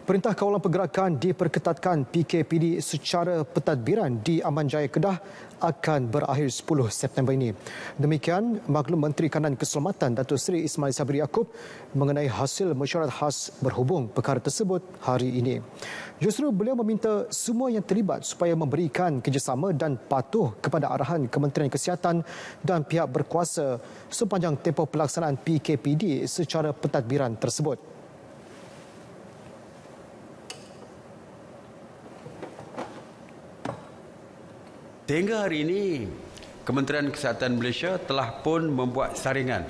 Perintah kawalan pergerakan diperketatkan PKPD secara pentadbiran di Aman Jaya Kedah akan berakhir 10 September ini. Demikian maklum Menteri Kanan Keselamatan Datuk Seri Ismail Sabri Yaakob mengenai hasil mesyuarat khas berhubung perkara tersebut hari ini. Justru beliau meminta semua yang terlibat supaya memberikan kerjasama dan patuh kepada arahan Kementerian Kesihatan dan pihak berkuasa sepanjang tempoh pelaksanaan PKPD secara pentadbiran tersebut. Sehingga hari ini Kementerian Kesihatan Malaysia telah pun membuat saringan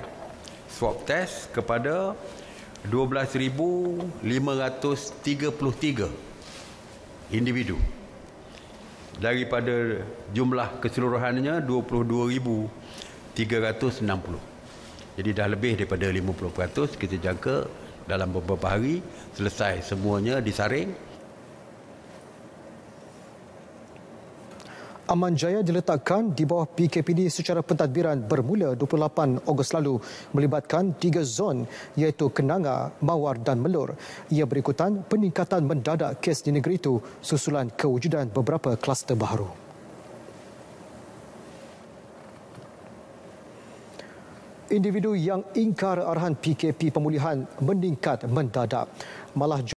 swab test kepada 12,533 individu. Daripada jumlah keseluruhannya 22,360. Jadi dah lebih daripada 50% kita jangka dalam beberapa hari selesai semuanya disaring. Aman Jaya diletakkan di bawah PKPD secara pentadbiran bermula 28 Ogos lalu melibatkan tiga zon iaitu Kenanga, Mawar dan Melur. Ia berikutan peningkatan mendadak kes di negeri itu susulan kewujudan beberapa kluster baru. Individu yang ingkar arahan PKP pemulihan meningkat mendadak. Malah